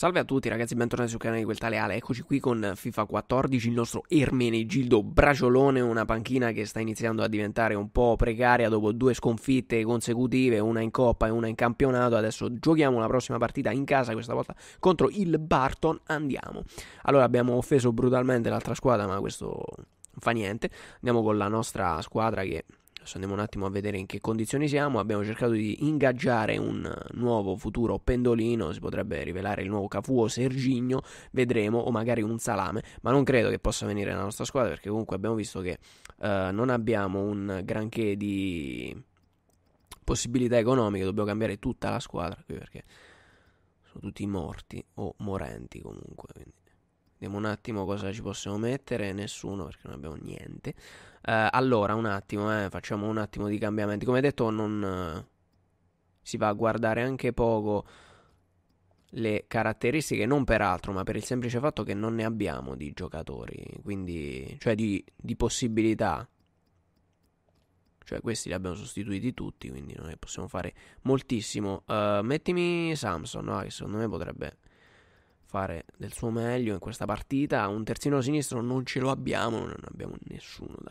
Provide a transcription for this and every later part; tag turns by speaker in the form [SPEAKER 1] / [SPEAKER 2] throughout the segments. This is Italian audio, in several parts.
[SPEAKER 1] Salve a tutti ragazzi, bentornati sul canale di Quel Tale Ale, eccoci qui con FIFA 14, il nostro Ermenegildo Braciolone, una panchina che sta iniziando a diventare un po' precaria dopo due sconfitte consecutive, una in Coppa e una in campionato, adesso giochiamo la prossima partita in casa, questa volta contro il Barton, andiamo. Allora abbiamo offeso brutalmente l'altra squadra, ma questo fa niente, andiamo con la nostra squadra che Adesso andiamo un attimo a vedere in che condizioni siamo. Abbiamo cercato di ingaggiare un eh, nuovo futuro pendolino, si potrebbe rivelare il nuovo Cafuo Serginio, vedremo, o magari un salame, ma non credo che possa venire nella nostra squadra perché comunque abbiamo visto che eh, non abbiamo un granché di possibilità economiche, dobbiamo cambiare tutta la squadra qui perché sono tutti morti o morenti comunque, quindi. Vediamo un attimo cosa ci possiamo mettere, nessuno perché non abbiamo niente. Uh, allora, un attimo, eh, facciamo un attimo di cambiamenti. Come detto, non uh, si va a guardare anche poco le caratteristiche, non per altro, ma per il semplice fatto che non ne abbiamo di giocatori, quindi, cioè di, di possibilità. Cioè, questi li abbiamo sostituiti tutti, quindi noi possiamo fare moltissimo. Uh, mettimi Samson, no? che secondo me potrebbe fare del suo meglio in questa partita. Un terzino sinistro non ce lo abbiamo, non abbiamo nessuno da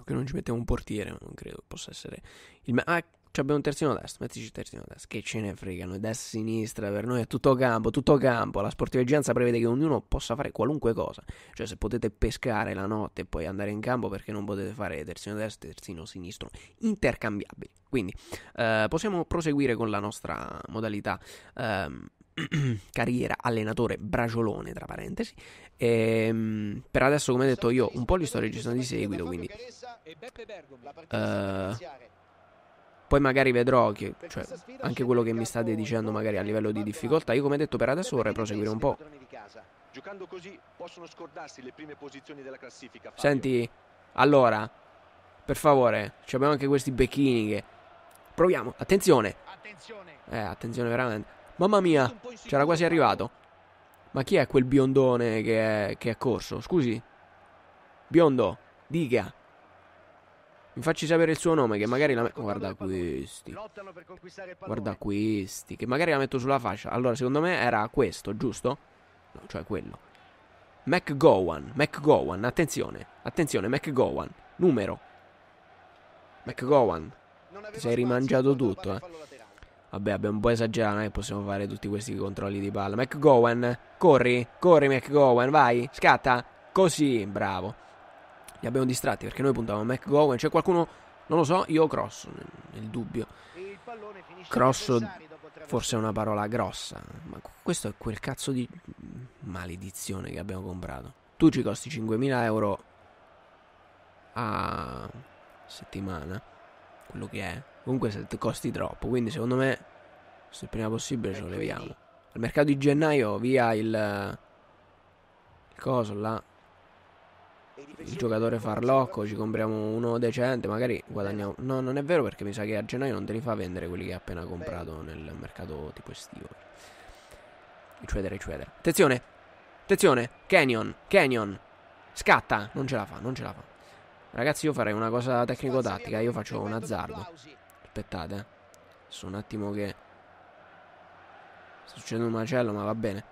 [SPEAKER 1] esempio, che non ci mettiamo un portiere, non credo possa essere il... Ma- ah, abbiamo un terzino a destra, mettici il terzino a destra, che ce ne fregano, noi destra e sinistra, per noi è tutto campo, tutto campo, la sportiveggianza prevede che ognuno possa fare qualunque cosa, cioè se potete pescare la notte e poi andare in campo perché non potete fare terzino destro e terzino sinistro, intercambiabili. Quindi eh, possiamo proseguire con la nostra modalità. Eh, carriera allenatore braciolone tra parentesi e, ehm, per adesso come detto io un po' li sto registrando di seguito quindi uh, poi magari vedrò che, cioè, anche quello che mi state dicendo magari a livello di difficoltà io come detto per adesso vorrei proseguire un po' senti allora per favore abbiamo anche questi becchini che proviamo attenzione eh attenzione veramente Mamma mia, c'era quasi arrivato. Ma chi è quel biondone che è, che è corso? Scusi. Biondo, dica. Mi facci sapere il suo nome, che magari la metto... Guarda questi. Guarda questi, che magari la metto sulla fascia. Allora, secondo me era questo, giusto? No, cioè quello. McGowan, McGowan, attenzione. Attenzione, McGowan. Numero. McGowan. Ti sei rimangiato tutto, eh. Vabbè, abbiamo un po' esagerato, non è che possiamo fare tutti questi controlli di palla. McGowan, corri, corri McGowan, vai, scatta. Così, bravo. Li abbiamo distratti perché noi puntavamo a McGowan. C'è qualcuno, non lo so, io cross, nel, nel dubbio. Cross, forse è una parola grossa. Ma questo è quel cazzo di maledizione che abbiamo comprato. Tu ci costi 5.000 euro a settimana quello che è. Comunque se costi troppo, quindi secondo me se prima possibile ce lo ecco, leviamo. Al mercato di gennaio via il, il coso là. Il giocatore farlocco, ci compriamo uno decente, magari guadagniamo... No, non è vero perché mi sa che a gennaio non te li fa vendere quelli che ha appena comprato nel mercato tipo estivo. Eccetera, eccetera. Attenzione! Attenzione! Canyon! Canyon! Scatta! Non ce la fa, non ce la fa. Ragazzi io farei una cosa tecnico-tattica Io faccio un azzardo Aspettate eh. Adesso un attimo che Sta succedendo un macello ma va bene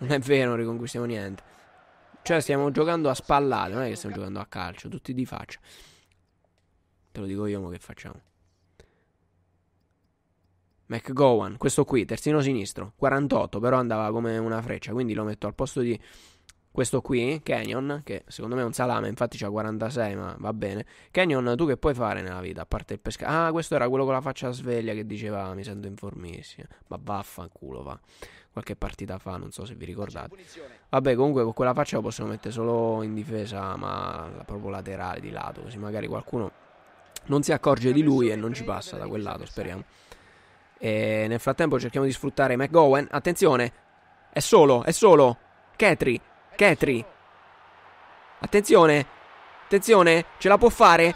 [SPEAKER 1] Non è vero non riconquistiamo niente Cioè stiamo giocando a spallate Non è che stiamo giocando a calcio Tutti di faccia Te lo dico io ma che facciamo McGowan, questo qui, terzino sinistro, 48, però andava come una freccia, quindi lo metto al posto di questo qui, Canyon, che secondo me è un salame, infatti c'ha 46, ma va bene. Canyon, tu che puoi fare nella vita, a parte il pescare? Ah, questo era quello con la faccia sveglia che diceva mi sento informissimo. Ma vaffanculo, va. Qualche partita fa, non so se vi ricordate. Vabbè, comunque con quella faccia lo possono mettere solo in difesa, ma proprio laterale, di lato, così magari qualcuno non si accorge di lui e non ci passa da quel lato, speriamo. E nel frattempo cerchiamo di sfruttare McGowan. Attenzione, è solo, è solo. Ketri Ketri. Attenzione. Attenzione. Ce la può fare.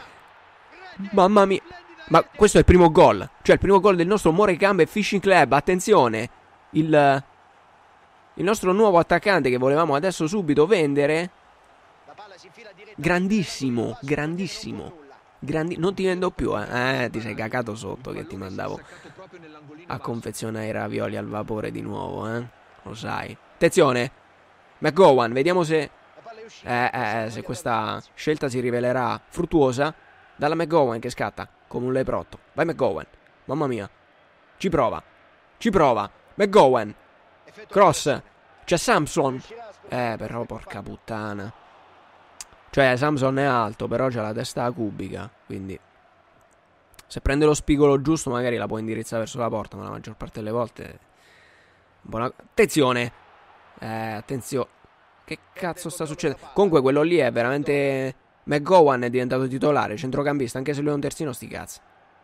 [SPEAKER 1] Mamma mia. Ma questo è il primo gol. Cioè il primo gol del nostro More Gambe Fishing Club. Attenzione. Il, il nostro nuovo attaccante che volevamo adesso subito vendere. Grandissimo. Grandissimo. Grandi... Non ti vendo più, eh. eh. Ti sei cacato sotto che ti mandavo a confezionare i ravioli al vapore di nuovo, eh. Lo sai. Attenzione. McGowan, vediamo se, eh, eh, se questa scelta si rivelerà fruttuosa. Dalla McGowan che scatta come un leprotto. Vai McGowan, mamma mia. Ci prova, ci prova. McGowan, cross, c'è Samson. Eh, però porca puttana. Cioè, Samson è alto, però c'ha la testa cubica, quindi... Se prende lo spigolo giusto, magari la può indirizzare verso la porta, ma la maggior parte delle volte... Buona... Attenzione! Eh, attenzione. Che cazzo sta succedendo? Comunque quello lì è veramente... McGowan è diventato titolare, centrocampista, anche se lui è un terzino, sti cazzi.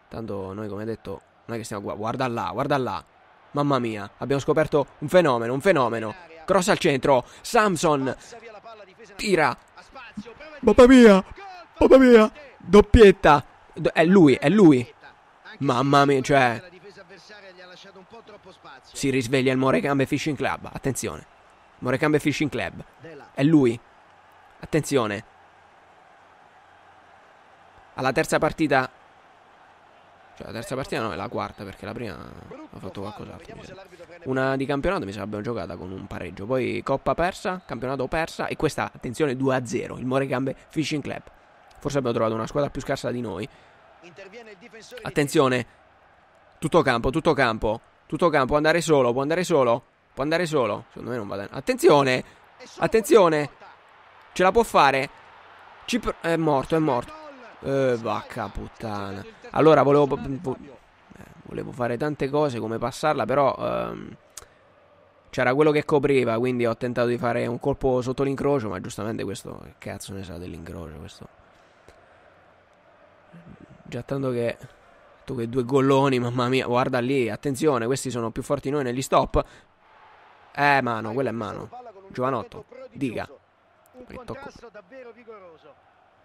[SPEAKER 1] Tanto noi, come detto, non è che stiamo qua. Guarda là, guarda là. Mamma mia, abbiamo scoperto un fenomeno, un fenomeno. Cross al centro, Samson tira. Mamma mia, mamma mia, doppietta. È lui, è lui. Mamma mia, cioè... Si risveglia il Morecambe Fishing Club, attenzione. Morecambe Fishing Club. È lui. Attenzione. Alla terza partita. Cioè, la terza partita no, è la quarta perché la prima ho fatto qualcos'altro. Una di campionato mi sarebbe giocata con un pareggio. Poi Coppa persa, campionato persa e questa, attenzione, 2-0. Il Morecambe Fishing Club. Forse abbiamo trovato una squadra più scarsa di noi. Attenzione. Tutto campo, tutto campo. Tutto campo, può andare solo, può andare solo. Può andare solo. Secondo me non va bene. Attenzione! Attenzione! Ce la può fare. Ci è morto, è morto. Eh, vacca puttana. Allora, volevo... Eh, volevo fare tante cose come passarla, però... Ehm, C'era quello che copriva, quindi ho tentato di fare un colpo sotto l'incrocio, ma giustamente questo... Che cazzo ne sa dell'incrocio questo? Già tanto che... Tu che due golloni, mamma mia, guarda lì, attenzione, questi sono più forti noi negli stop. Eh, mano, quella è mano. Giovanotto, diga.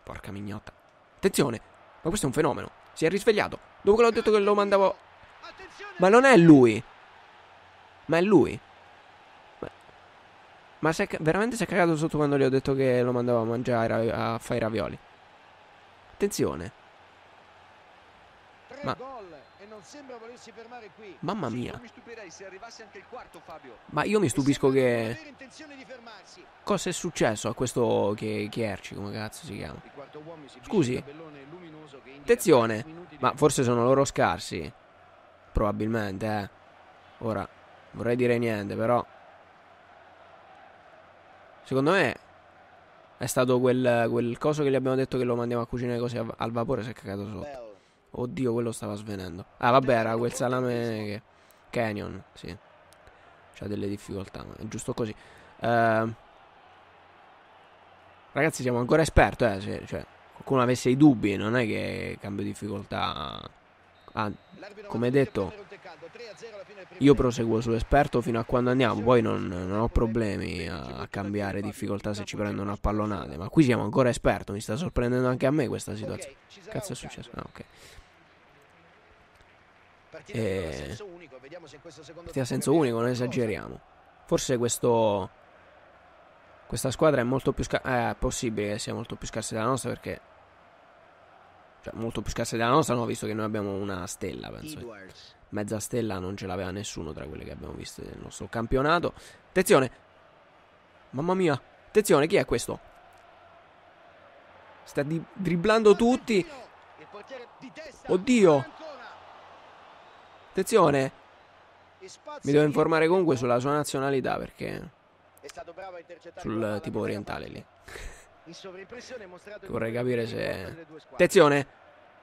[SPEAKER 1] Porca mignotta. Attenzione, ma questo è un fenomeno. Si è risvegliato. Dopo che l'ho detto che lo mandavo... Ma non è lui. Ma è lui. Ma, ma si è... veramente si è cagato sotto quando gli ho detto che lo mandavo a mangiare, a fare i ravioli. Attenzione. Ma... Mamma mia. Ma io mi stupisco che... Cosa è successo a questo che Chierci, come cazzo si chiama? Scusi. Attenzione. Ma forse sono loro scarsi. Probabilmente, eh. Ora, vorrei dire niente, però... Secondo me è stato quel, quel coso che gli abbiamo detto che lo mandiamo a cucinare così al vapore si è cagato sotto. Oddio, quello stava svenendo. Ah, vabbè, era quel salame che... Canyon, sì. C'ha delle difficoltà, ma è giusto così. Uh... Ragazzi, siamo ancora esperti, eh. Se, cioè, qualcuno avesse i dubbi, non è che cambio difficoltà... Ah, come detto, io proseguo sull'esperto fino a quando andiamo, poi non, non, ho problemi a cambiare difficoltà se ci prendono a pallonate, ma qui siamo ancora esperto, mi sta sorprendendo anche a me questa situazione. Cazzo è successo? Ah, ok. E... Partita a senso unico, non esageriamo. Forse questo... Questa squadra è molto più scarsa. Eh, È possibile che sia molto più scarsa della nostra perché. Cioè, molto più scarsa della nostra, no, visto che noi abbiamo una stella, penso. Mezza stella non ce l'aveva nessuno tra quelle che abbiamo visto nel nostro campionato. Attenzione! Mamma mia! Attenzione, chi è questo? Sta dribblando tutti. Oddio! Attenzione. Mi devo informare comunque sulla sua nazionalità perché... Sul tipo orientale lì. Vorrei capire se... Attenzione.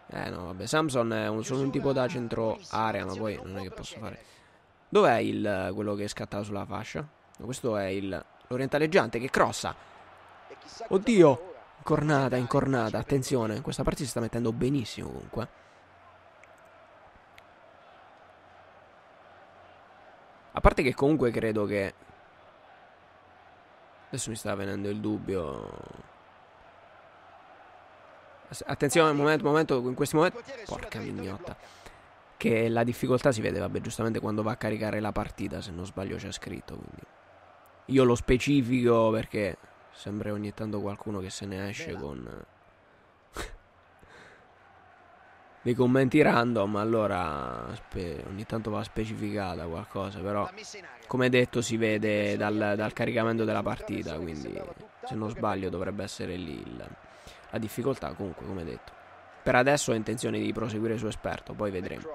[SPEAKER 1] Eh no, vabbè, Samson è un, solo un tipo da centro area, ma poi non è che posso fare. Dov'è il, quello che è scattato sulla fascia? Questo è il, l'orientaleggiante che crossa. Oddio, incornata, incornata, attenzione, questa parte si sta mettendo benissimo comunque. parte che comunque credo che... Adesso mi sta venendo il dubbio. Attenzione, momento, momento, in questo momento... Porca mignotta. Che la difficoltà si vede, vabbè, giustamente quando va a caricare la partita, se non sbaglio c'è scritto, quindi... Io lo specifico perché sembra ogni tanto qualcuno che se ne esce con dei commenti random, allora ogni tanto va specificata qualcosa, però come detto si vede dal, dal caricamento della partita, quindi se non sbaglio dovrebbe essere lì la difficoltà, comunque come detto. Per adesso ho intenzione di proseguire su esperto, poi vedremo.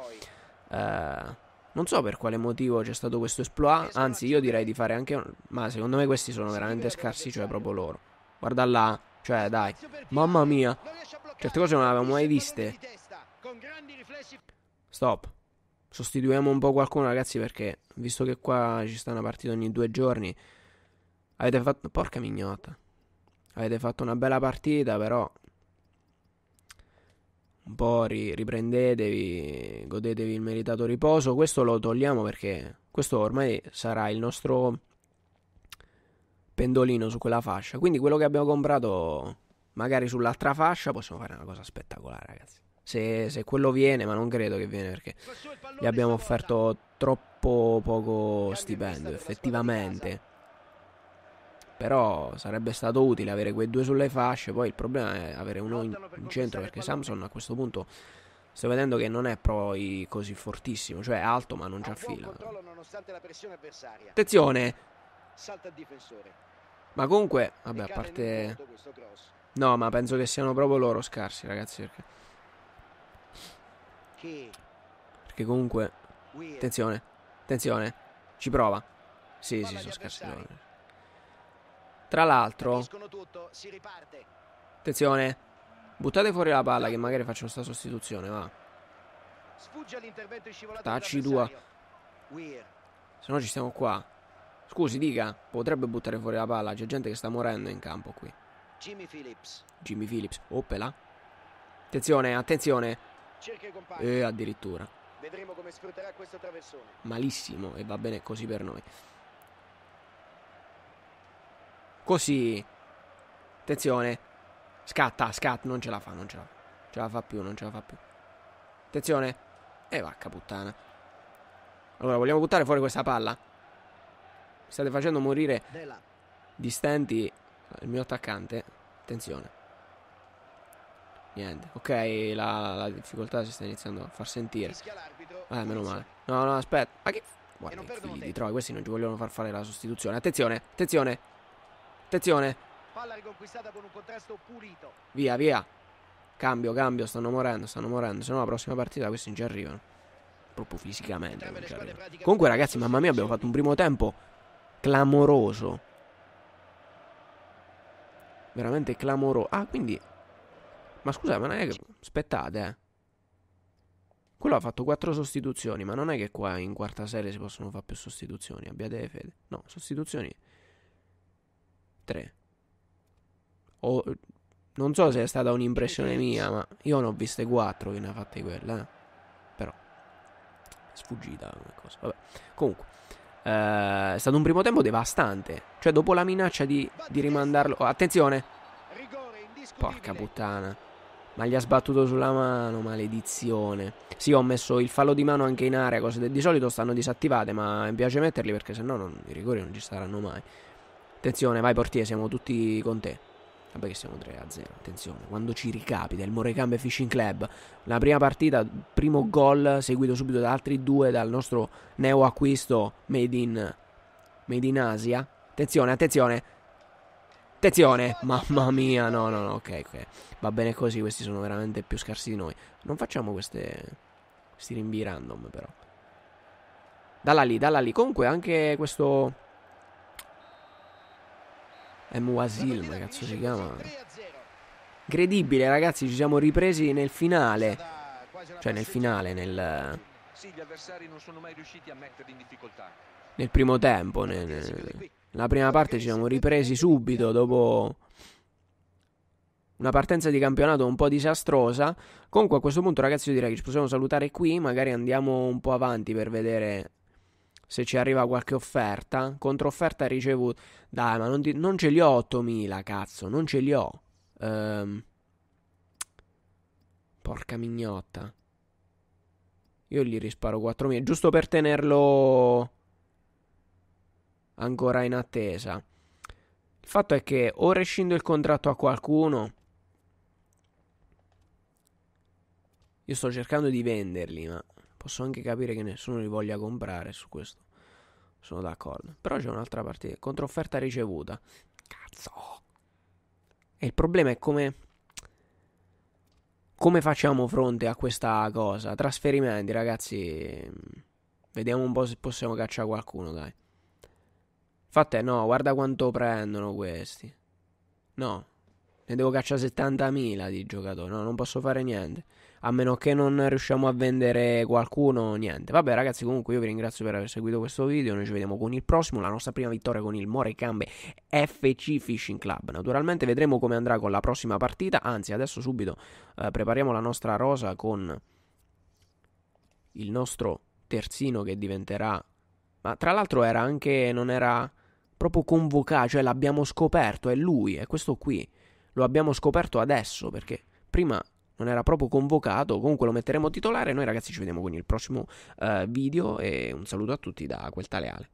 [SPEAKER 1] Eh, non so per quale motivo c'è stato questo esploit, ah, anzi io direi di fare anche... Un... Ma secondo me questi sono veramente scarsi, cioè proprio loro. Guarda là, cioè dai, mamma mia, certe cose non le avevamo mai viste. Stop. Sostituiamo un po' qualcuno, ragazzi, perché visto che qua ci sta una partita ogni due giorni, avete fatto. Porca mignotta. Avete fatto una bella partita, però. Un po' ri riprendetevi, godetevi il meritato riposo. Questo lo togliamo perché questo ormai sarà il nostro pendolino su quella fascia. Quindi quello che abbiamo comprato magari sull'altra fascia possiamo fare una cosa spettacolare, ragazzi se, se, quello viene, ma non credo che viene perché gli abbiamo offerto troppo poco stipendio, effettivamente. Però sarebbe stato utile avere quei due sulle fasce, poi il problema è avere uno in, in centro perché Samson a questo punto sto vedendo che non è proprio così fortissimo, cioè è alto ma non c'ha fila. Attenzione! Ma comunque, vabbè, a parte... No, ma penso che siano proprio loro scarsi, ragazzi, perché... Perché comunque... Attenzione, attenzione, ci prova. Sì, sì, sono scarsi. Tra l'altro... Attenzione, buttate fuori la palla che magari faccio questa sostituzione, va. Tacci due. Se no ci stiamo qua. Scusi, dica, potrebbe buttare fuori la palla. C'è gente che sta morendo in campo qui. Jimmy Phillips. Jimmy Phillips. Oppela. Attenzione, attenzione. E eh, addirittura. Vedremo come sfrutterà questo traversone. Malissimo e va bene così per noi. Così. Attenzione. Scatta, scatta, non ce la fa, non ce la fa. Ce la fa più, non ce la fa più. Attenzione. E eh, vacca puttana. Allora, vogliamo buttare fuori questa palla? Mi state facendo morire di stenti il mio attaccante. Attenzione. Niente, ok, la, la, difficoltà si sta iniziando a far sentire. Eh, meno male. No, no, aspetta. Ma che... Guarda, che figli di Troia, questi non ci vogliono far fare la sostituzione. Attenzione, attenzione, attenzione. Palla riconquistata con un contrasto pulito. Via, via. Cambio, cambio, stanno morendo, stanno morendo. Se no la prossima partita questi non ci arrivano. Proprio fisicamente non ci arrivano. Comunque ragazzi, mamma mia, abbiamo fatto un primo tempo clamoroso. Veramente clamoroso. Ah, quindi ma scusa, ma non è che... Aspettate, eh. Quello ha fatto quattro sostituzioni, ma non è che qua in quarta serie si possono fare più sostituzioni. Abbiate fede. No, sostituzioni... 3. O... Non so se è stata un'impressione mia, ma io ne ho viste quattro che ne ha fatte quella, eh. Però... È sfuggita come cosa. Vabbè. Comunque... Uh, è stato un primo tempo devastante. Cioè, dopo la minaccia di, di rimandarlo. Oh, attenzione! Porca puttana. Ma gli ha sbattuto sulla mano, maledizione. Sì, ho messo il fallo di mano anche in area, cose de- di solito stanno disattivate, ma mi piace metterli perché sennò non, i rigori non ci saranno mai. Attenzione, vai portiere, siamo tutti con te. Vabbè che siamo 3 0, attenzione, quando ci ricapita il Morecambe Fishing Club, la prima partita, primo gol seguito subito da altri due dal nostro neo acquisto made in, made in Asia. Attenzione, attenzione, Attenzione, mamma mia, no, no, no, ok, ok. Va bene così, questi sono veramente più scarsi di noi. Non facciamo queste... questi rinvii random, però. Dalla lì, dalla lì. Comunque, anche questo... Mwazil, ma cazzo si chiama? Incredibile, ragazzi, ci siamo ripresi nel finale. Cioè, nel finale, nel... Sì, gli avversari non sono mai riusciti a metterli in difficoltà. Nel primo tempo, nel... La prima parte ci siamo ripresi subito dopo una partenza di campionato un po' disastrosa. Comunque a questo punto ragazzi io direi che ci possiamo salutare qui, magari andiamo un po' avanti per vedere se ci arriva qualche offerta. Controfferta ricevuta. Dai, ma non, ti... non ce li ho 8000, cazzo, non ce li ho. Ehm... Porca mignotta. Io gli risparo 4000, giusto per tenerlo ancora in attesa. Il fatto è che o rescindo il contratto a qualcuno, io sto cercando di venderli, ma posso anche capire che nessuno li voglia comprare su questo. Sono d'accordo. Però c'è un'altra partita. Controfferta ricevuta. Cazzo. E il problema è come... Come facciamo fronte a questa cosa? Trasferimenti, ragazzi. Mm, vediamo un po' se possiamo cacciare qualcuno, dai. Infatti, no, guarda quanto prendono questi. No, ne devo cacciare 70.000 di giocatori. No, non posso fare niente. A meno che non riusciamo a vendere qualcuno, niente. Vabbè, ragazzi, comunque io vi ringrazio per aver seguito questo video. Noi ci vediamo con il prossimo. La nostra prima vittoria con il Morecambe FC Fishing Club. Naturalmente vedremo come andrà con la prossima partita. Anzi, adesso subito eh, prepariamo la nostra rosa con il nostro terzino che diventerà. Ma tra l'altro era anche. non era proprio convocato, cioè l'abbiamo scoperto, è lui, è questo qui. Lo abbiamo scoperto adesso perché prima non era proprio convocato, comunque lo metteremo titolare. e Noi ragazzi ci vediamo con il prossimo uh, video e un saluto a tutti da quel tale Ale.